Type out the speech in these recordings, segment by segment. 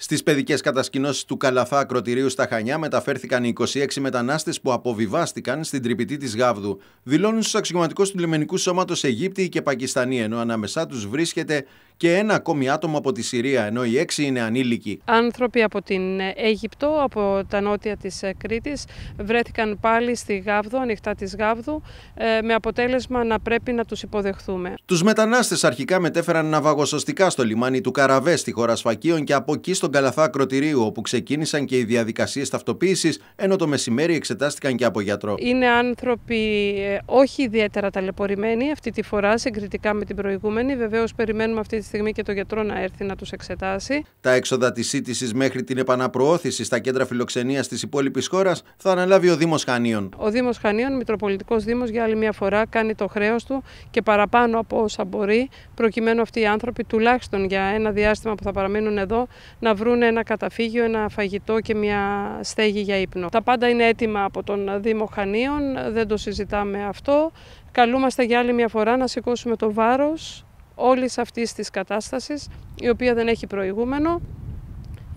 Στις παιδικές κατασκηνώσεις του Καλαθά Ακροτηρίου στα Χανιά μεταφέρθηκαν οι 26 μετανάστες που αποβιβάστηκαν στην τρυπητή της Γάβδου. Δηλώνουν στους αξιωματικούς του λιμενικού σώματος Αιγύπτιοι και Πακιστανοί, ενώ ανάμεσά τους βρίσκεται και ένα ακόμη άτομο από τη Συρία, ενώ οι έξι είναι ανήλικοι. Άνθρωποι από την ε, Αίγυπτο, από τα νότια της ε, Κρήτης, βρέθηκαν πάλι στη Γάβδο, ανοιχτά της Γάβδου, ε, με αποτέλεσμα να πρέπει να τους υποδεχθούμε. Τους μετανάστες αρχικά μετέφεραν ναυαγοσωστικά στο λιμάνι του Καραβέ στη χώρα Σφακίων και από εκεί στον Καλαθά Κροτηρίου, όπου ξεκίνησαν και οι διαδικασίες ταυτοποίησης, ενώ το μεσημέρι εξετάστηκαν και από γιατρό. Είναι άνθρωποι όχι ιδιαίτερα ταλαιπωρημένοι αυτή τη φορά συγκριτικά με την προηγούμενη. Βεβαίως περιμένουμε αυτή τη στιγμή και το γιατρό να έρθει να τους εξετάσει. Τα έξοδα της σύντησης μέχρι την επαναπροώθηση στα κέντρα φιλοξενίας της υπόλοιπης χώρας θα αναλάβει ο Δήμος Χανίων. Ο Δήμος Χανίων, Μητροπολιτικός Δήμος, για άλλη μια φορά κάνει το χρέος του και παραπάνω από όσα μπορεί, προκειμένου αυτοί οι άνθρωποι τουλάχιστον για ένα διάστημα που θα παραμείνουν εδώ να βρουν ένα καταφύγιο, ένα φαγητό και μια στέγη για ύπνο. Τα πάντα είναι έτοιμα από τον Δήμο Χανίων, δεν το συζητάμε αυτό. Καλούμαστε για άλλη μια φορά να σηκώσουμε το βάρος όλης αυτής της κατάστασης, η οποία δεν έχει προηγούμενο.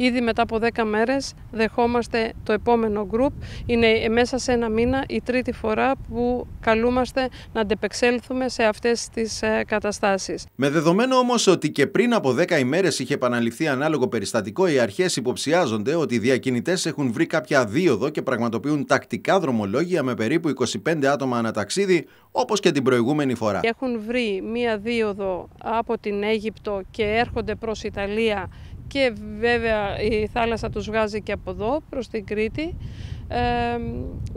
Ήδη μετά από 10 μέρες δεχόμαστε το επόμενο γκρουπ. Είναι μέσα σε ένα μήνα η τρίτη φορά που καλούμαστε να αντεπεξέλθουμε σε αυτές τις ε, καταστάσεις. Με δεδομένο όμως ότι και πριν από 10 ημέρες είχε επαναληφθεί ανάλογο περιστατικό, οι αρχές υποψιάζονται ότι οι διακινητές έχουν βρει κάποια δίωδο και πραγματοποιούν τακτικά δρομολόγια με περίπου 25 άτομα αναταξίδι, όπως και την προηγούμενη φορά. Έχουν βρει μία δίωδο από την Αίγυπτο και έρχονται προς Ιταλία και βέβαια η θάλασσα τους βγάζει και από εδώ προς την Κρήτη. Ε,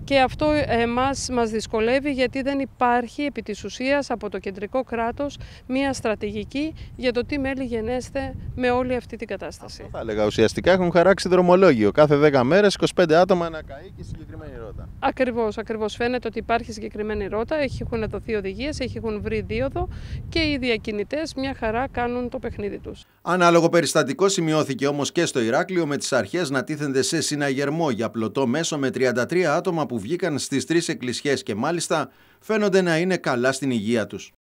και αυτό εμάς μας δυσκολεύει γιατί δεν υπάρχει επί της ουσίας από το κεντρικό κράτος μια στρατηγική για το τι μέλη γενέστε με όλη αυτή την κατάσταση. Αυτό θα έλεγα ουσιαστικά έχουν χαράξει δρομολόγιο κάθε 10 μέρες 25 άτομα να καεί και συγκεκριμένη ρότα. Ακριβώς, ακριβώς φαίνεται ότι υπάρχει συγκεκριμένη ρότα, έχουν δοθεί οδηγίες, έχουν βρει δίωδο και οι διακινητές μια χαρά κάνουν το παιχνίδι τους. Ανάλογο περιστατικό σημειώθηκε όμως και στο Ηράκλειο με τις αρχές να τίθενται σε συναγερμό για πλωτό μέσο με 33 άτομα που βγήκαν στις τρεις εκκλησιές και μάλιστα φαίνονται να είναι καλά στην υγεία τους.